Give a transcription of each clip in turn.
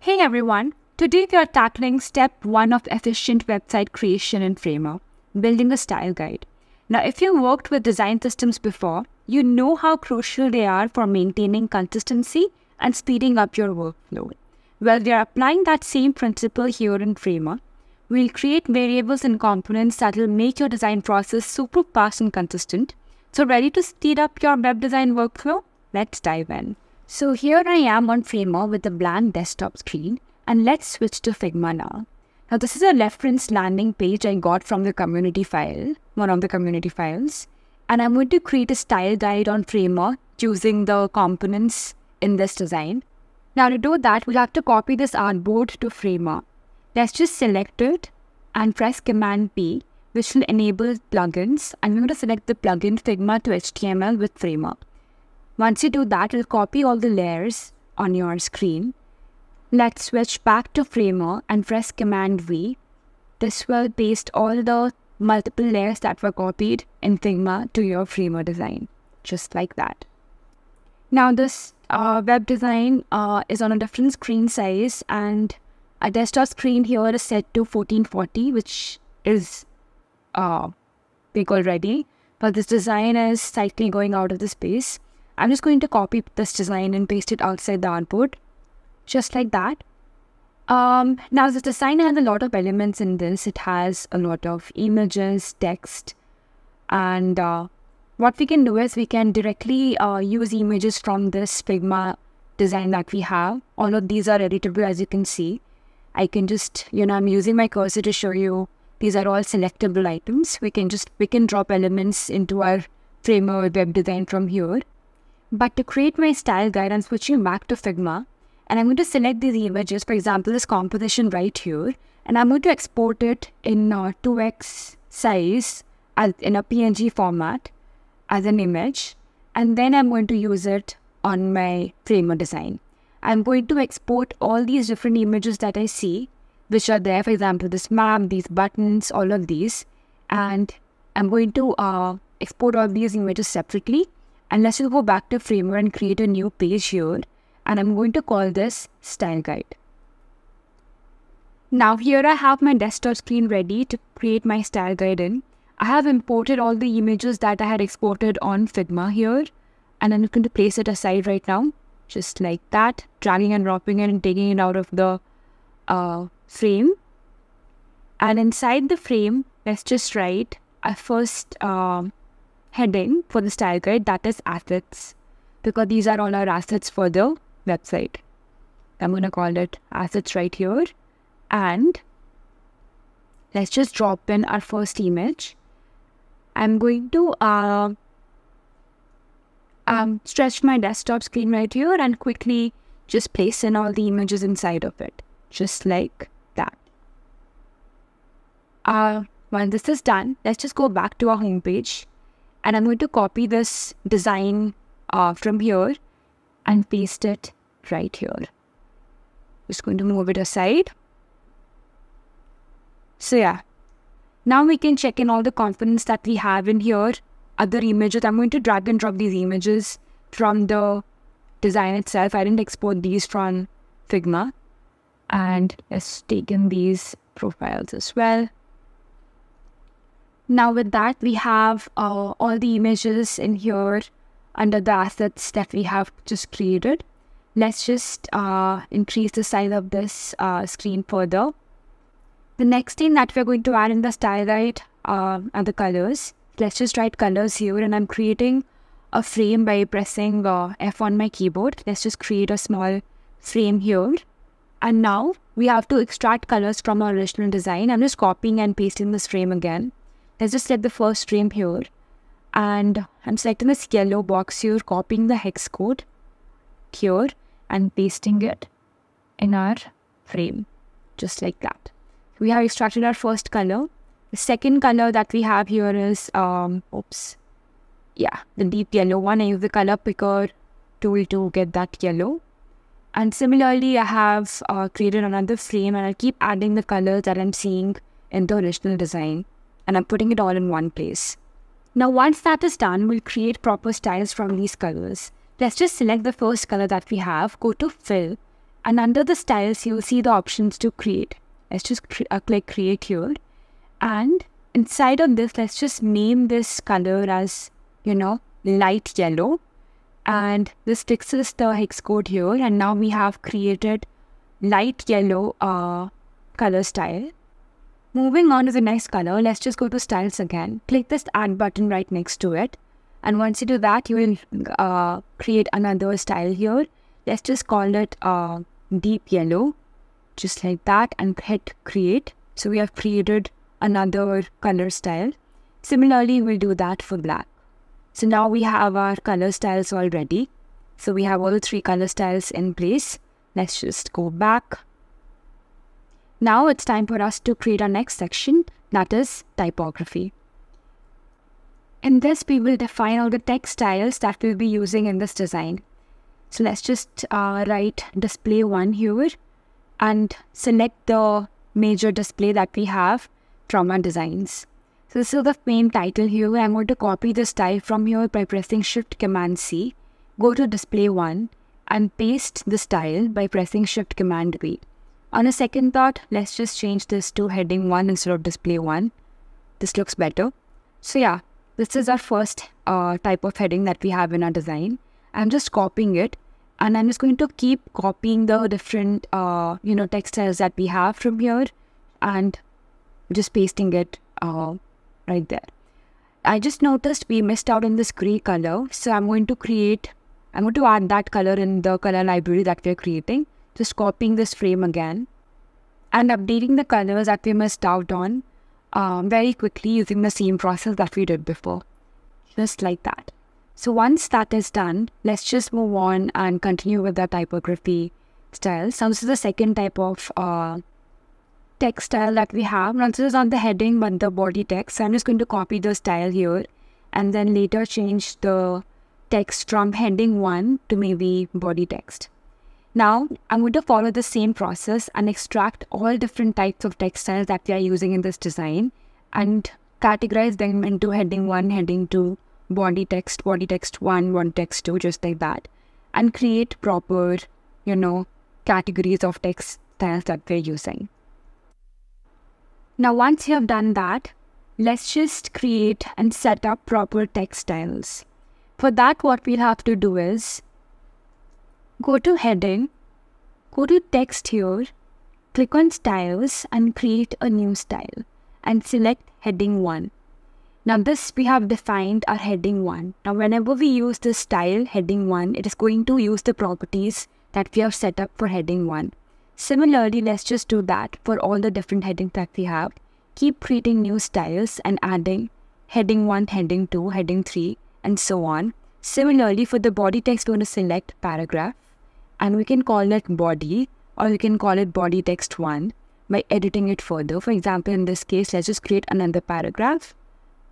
Hey everyone, today we are tackling step 1 of efficient website creation in Framer, building a style guide. Now if you worked with design systems before, you know how crucial they are for maintaining consistency and speeding up your workflow. Well, we are applying that same principle here in Framer. We'll create variables and components that will make your design process super fast and consistent. So ready to speed up your web design workflow? Let's dive in. So here I am on Framer with a bland desktop screen and let's switch to Figma now. Now this is a reference landing page I got from the community file, one of the community files. And I'm going to create a style guide on Framer using the components in this design. Now to do that, we'll have to copy this artboard to Framer. Let's just select it and press Command P, which will enable plugins. and we're going to select the plugin Figma to HTML with Framer. Once you do that, it'll copy all the layers on your screen. Let's switch back to Framer and press Command V. This will paste all the multiple layers that were copied in Figma to your Framer design, just like that. Now this uh, web design uh, is on a different screen size and our desktop screen here is set to 1440, which is uh, big already. But this design is slightly going out of the space. I'm just going to copy this design and paste it outside the artboard, just like that. Um, now, this design has a lot of elements in this. It has a lot of images, text, and uh, what we can do is we can directly uh, use images from this Figma design that we have. All of these are editable, as you can see. I can just, you know, I'm using my cursor to show you these are all selectable items. We can just, we can drop elements into our framework web design from here. But to create my style guide, I'm switching back to Figma and I'm going to select these images, for example, this composition right here, and I'm going to export it in a 2x size as, in a PNG format as an image. And then I'm going to use it on my framer design. I'm going to export all these different images that I see, which are there, for example, this map, these buttons, all of these. And I'm going to uh, export all these images separately and let's just go back to Framer and create a new page here. And I'm going to call this style guide. Now here I have my desktop screen ready to create my style guide in. I have imported all the images that I had exported on Figma here. And I'm going to place it aside right now. Just like that. Dragging and dropping it and taking it out of the uh, frame. And inside the frame, let's just write a first uh, heading for the style guide that is assets because these are all our assets for the website. I'm going to call it assets right here and let's just drop in our first image. I'm going to uh, um, stretch my desktop screen right here and quickly just place in all the images inside of it, just like that. Uh, when this is done, let's just go back to our home page and I'm going to copy this design uh, from here and paste it right here. Just going to move it aside. So yeah, now we can check in all the components that we have in here, other images. I'm going to drag and drop these images from the design itself. I didn't export these from Figma. And it's taken these profiles as well. Now with that, we have uh, all the images in here under the assets that we have just created. Let's just uh, increase the size of this uh, screen further. The next thing that we're going to add in the stylite uh, are the colors. Let's just write colors here and I'm creating a frame by pressing uh, F on my keyboard. Let's just create a small frame here. And now we have to extract colors from our original design. I'm just copying and pasting this frame again let's just select the first frame here and I'm selecting this yellow box here, copying the hex code here and pasting it in our frame, just like that. We have extracted our first color. The second color that we have here is, um, oops, yeah, the deep yellow one. I use the color picker tool to get that yellow. And similarly, I have uh, created another frame and I keep adding the colors that I'm seeing in the original design and I'm putting it all in one place. Now once that is done, we'll create proper styles from these colors. Let's just select the first color that we have, go to fill, and under the styles, you'll see the options to create. Let's just cre uh, click create here. And inside of this, let's just name this color as, you know, light yellow. And this fixes the hex code here. And now we have created light yellow uh, color style. Moving on to the next color, let's just go to styles again. Click this add button right next to it. And once you do that, you will uh, create another style here. Let's just call it uh, deep yellow, just like that and hit create. So we have created another color style. Similarly, we'll do that for black. So now we have our color styles already. So we have all three color styles in place. Let's just go back now it's time for us to create our next section, that is typography. In this, we will define all the text styles that we'll be using in this design. So let's just uh, write display one here and select the major display that we have from our designs. So this is the main title here. I'm going to copy this style from here by pressing Shift Command C. Go to display one and paste the style by pressing Shift Command V. On a second thought, let's just change this to heading 1 instead of display 1. This looks better. So yeah, this is our first uh, type of heading that we have in our design. I'm just copying it and I'm just going to keep copying the different, uh, you know, textiles that we have from here and just pasting it uh, right there. I just noticed we missed out in this gray color. So I'm going to create, I'm going to add that color in the color library that we're creating just copying this frame again and updating the colors that we missed out on um, very quickly using the same process that we did before. Just like that. So once that is done, let's just move on and continue with the typography style. So this is the second type of uh, text style that we have. Now this is not the heading but the body text. So I'm just going to copy the style here and then later change the text from heading 1 to maybe body text. Now, I'm going to follow the same process and extract all different types of textiles that we are using in this design and categorize them into heading 1, heading 2, body text, body text 1, body text 2, just like that, and create proper, you know, categories of textiles that we're using. Now, once you have done that, let's just create and set up proper textiles. For that, what we'll have to do is Go to heading, go to text here, click on styles and create a new style and select heading 1. Now this we have defined our heading 1. Now whenever we use this style heading 1, it is going to use the properties that we have set up for heading 1. Similarly, let's just do that for all the different headings that we have. Keep creating new styles and adding heading 1, heading 2, heading 3 and so on. Similarly, for the body text, we're going to select paragraph and we can call that body or we can call it body text 1 by editing it further. For example, in this case, let's just create another paragraph.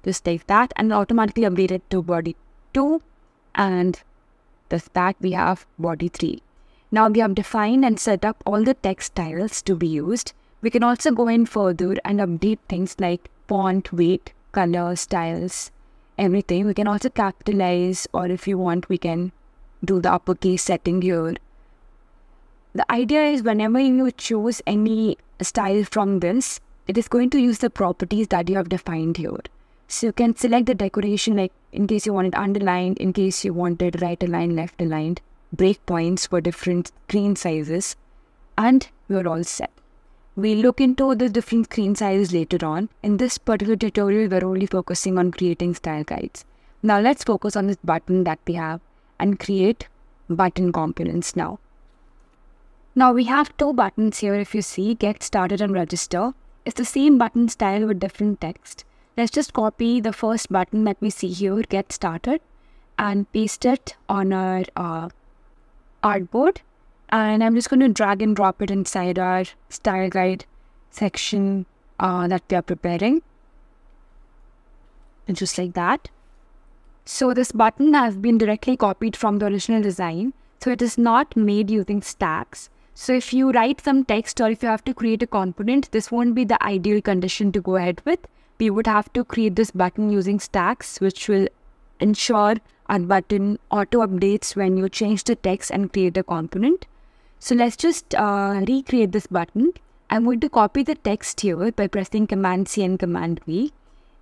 Just take that and automatically update it to body 2 and with that we have body 3. Now we have defined and set up all the text styles to be used. We can also go in further and update things like font, weight, color, styles, everything. We can also capitalize or if you want, we can do the uppercase setting here the idea is whenever you choose any style from this, it is going to use the properties that you have defined here. So you can select the decoration like in case you want it underlined, in case you want it right aligned, left aligned, breakpoints for different screen sizes, and we're all set. We'll look into the different screen sizes later on. In this particular tutorial, we're only focusing on creating style guides. Now let's focus on this button that we have and create button components now. Now we have two buttons here if you see, get started and register. It's the same button style with different text. Let's just copy the first button that we see here, get started, and paste it on our uh, artboard. And I'm just going to drag and drop it inside our style guide section uh, that we are preparing. And just like that. So this button has been directly copied from the original design. So it is not made using stacks. So if you write some text or if you have to create a component, this won't be the ideal condition to go ahead with. We would have to create this button using stacks, which will ensure our button auto updates when you change the text and create a component. So let's just uh, recreate this button. I'm going to copy the text here by pressing Command C and Command V,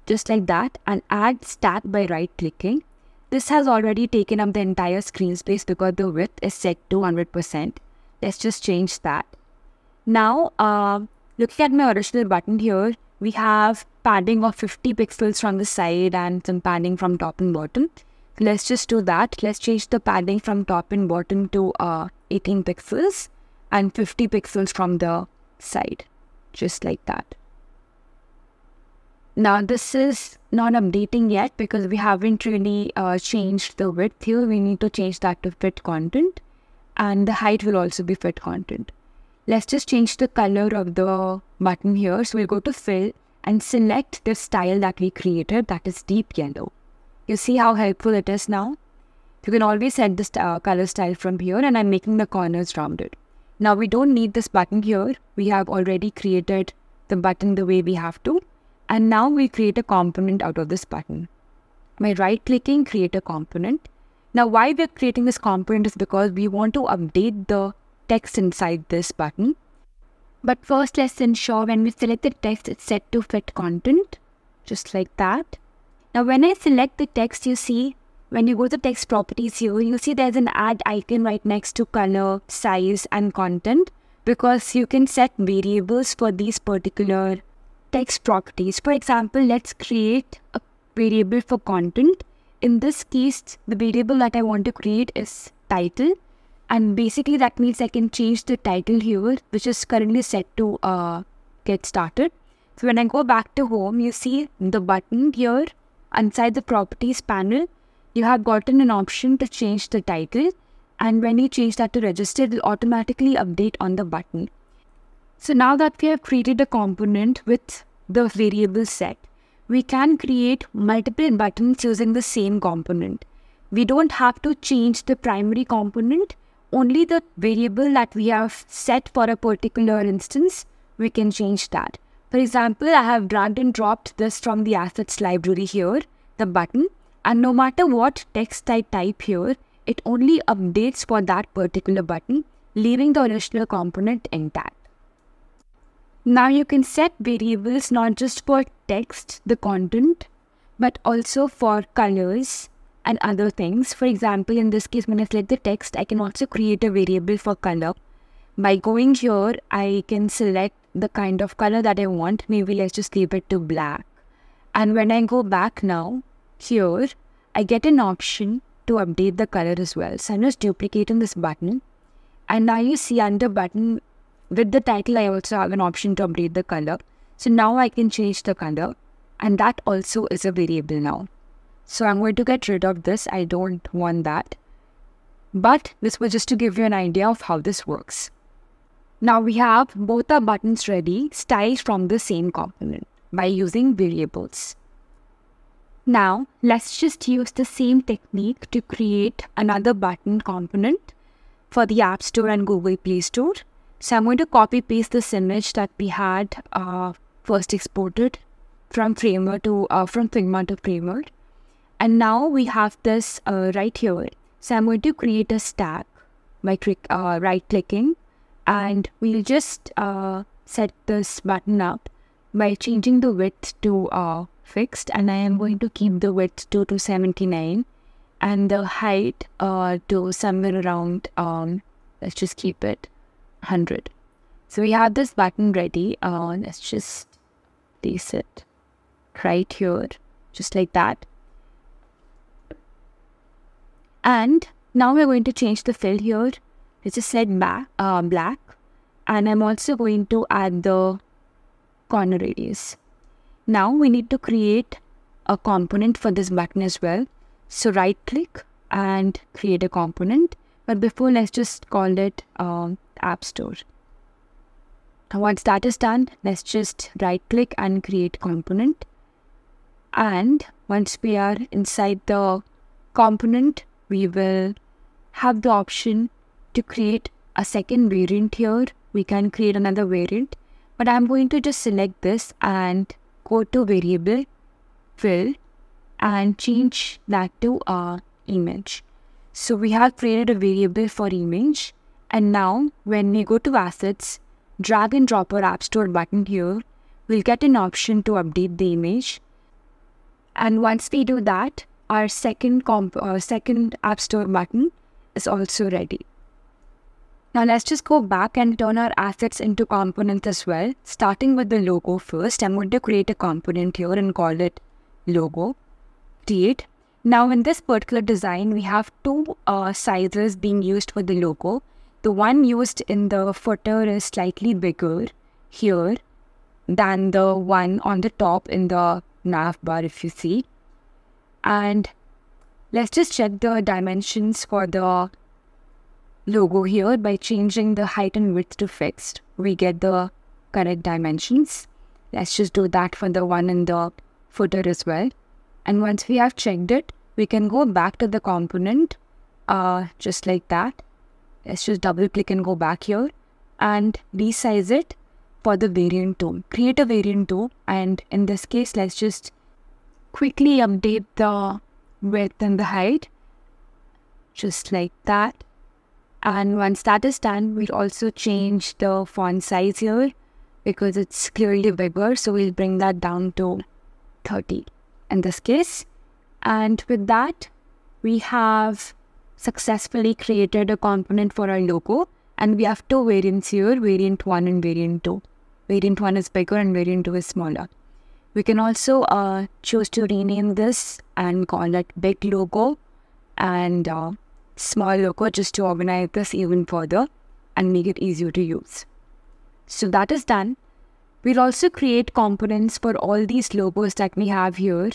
just like that, and add stack by right clicking. This has already taken up the entire screen space because the width is set to 100%. Let's just change that. Now, uh, looking at my original button here, we have padding of 50 pixels from the side and some padding from top and bottom. Let's just do that. Let's change the padding from top and bottom to uh, 18 pixels and 50 pixels from the side, just like that. Now this is not updating yet because we haven't really uh, changed the width here. We need to change that to fit content and the height will also be fit content. Let's just change the color of the button here. So we'll go to fill and select the style that we created that is deep yellow. You see how helpful it is now? You can always set the uh, color style from here and I'm making the corners rounded. Now we don't need this button here. We have already created the button the way we have to. And now we create a component out of this button. By right clicking, create a component. Now, why we're creating this component is because we want to update the text inside this button. But first, let's ensure when we select the text, it's set to fit content, just like that. Now, when I select the text, you see, when you go to text properties here, you see there's an add icon right next to color, size, and content because you can set variables for these particular text properties. For example, let's create a variable for content in this case, the variable that I want to create is title. And basically that means I can change the title here, which is currently set to uh, get started. So when I go back to home, you see the button here inside the properties panel, you have gotten an option to change the title. And when you change that to register, it will automatically update on the button. So now that we have created a component with the variable set, we can create multiple buttons using the same component. We don't have to change the primary component, only the variable that we have set for a particular instance, we can change that. For example, I have dragged and dropped this from the assets library here, the button, and no matter what text I type here, it only updates for that particular button, leaving the original component intact. Now you can set variables not just for text, the content, but also for colors and other things. For example, in this case, when I select the text, I can also create a variable for color. By going here, I can select the kind of color that I want. Maybe let's just keep it to black. And when I go back now, here, I get an option to update the color as well. So I'm just duplicating this button. And now you see under button, with the title, I also have an option to update the color. So now I can change the color and that also is a variable now. So I'm going to get rid of this. I don't want that. But this was just to give you an idea of how this works. Now we have both our buttons ready, styled from the same component by using variables. Now let's just use the same technique to create another button component for the App Store and Google Play Store so I'm going to copy paste this image that we had uh, first exported from Framer to uh, from Figma to Framer. And now we have this uh, right here. So I'm going to create a stack by click, uh, right clicking and we'll just uh, set this button up by changing the width to uh, fixed and I am going to keep the width to 279 and the height to somewhere around um, let's just keep it 100. So we have this button ready. Uh, let's just place it right here, just like that. And now we're going to change the fill here. It's just said back, uh, black. And I'm also going to add the corner radius. Now we need to create a component for this button as well. So right click and create a component but before, let's just call it um, App Store. Once that is done, let's just right click and create component. And once we are inside the component, we will have the option to create a second variant here. We can create another variant, but I'm going to just select this and go to variable fill and change that to our uh, image. So we have created a variable for image. And now when we go to assets, drag and drop our app store button here, we'll get an option to update the image. And once we do that, our second, comp uh, second app store button is also ready. Now let's just go back and turn our assets into components as well. Starting with the logo first, I'm going to create a component here and call it logo. Create now in this particular design, we have two uh, sizes being used for the logo. The one used in the footer is slightly bigger here than the one on the top in the nav bar if you see. And let's just check the dimensions for the logo here by changing the height and width to fixed. We get the correct dimensions. Let's just do that for the one in the footer as well. And once we have checked it, we can go back to the component uh, just like that. Let's just double click and go back here and resize it for the variant 2. Create a variant 2 and in this case, let's just quickly update the width and the height just like that. And once that is done, we'll also change the font size here because it's clearly bigger. So we'll bring that down to 30 in this case. And with that, we have successfully created a component for our logo. And we have two variants here, variant 1 and variant 2. Variant 1 is bigger and variant 2 is smaller. We can also uh, choose to rename this and call it big logo and uh, small logo just to organize this even further and make it easier to use. So that is done. We'll also create components for all these logos that we have here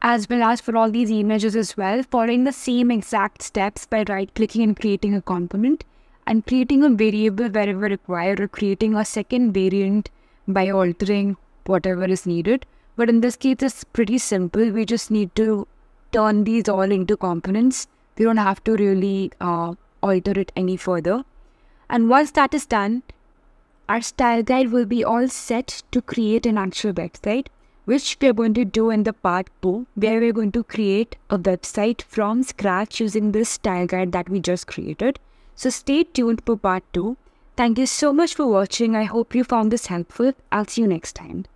as well as for all these images as well, following the same exact steps by right-clicking and creating a component and creating a variable wherever required or creating a second variant by altering whatever is needed. But in this case, it's pretty simple. We just need to turn these all into components. We don't have to really uh, alter it any further. And once that is done, our style guide will be all set to create an actual website, which we're going to do in the part 2, where we're going to create a website from scratch using this style guide that we just created. So stay tuned for part 2. Thank you so much for watching. I hope you found this helpful. I'll see you next time.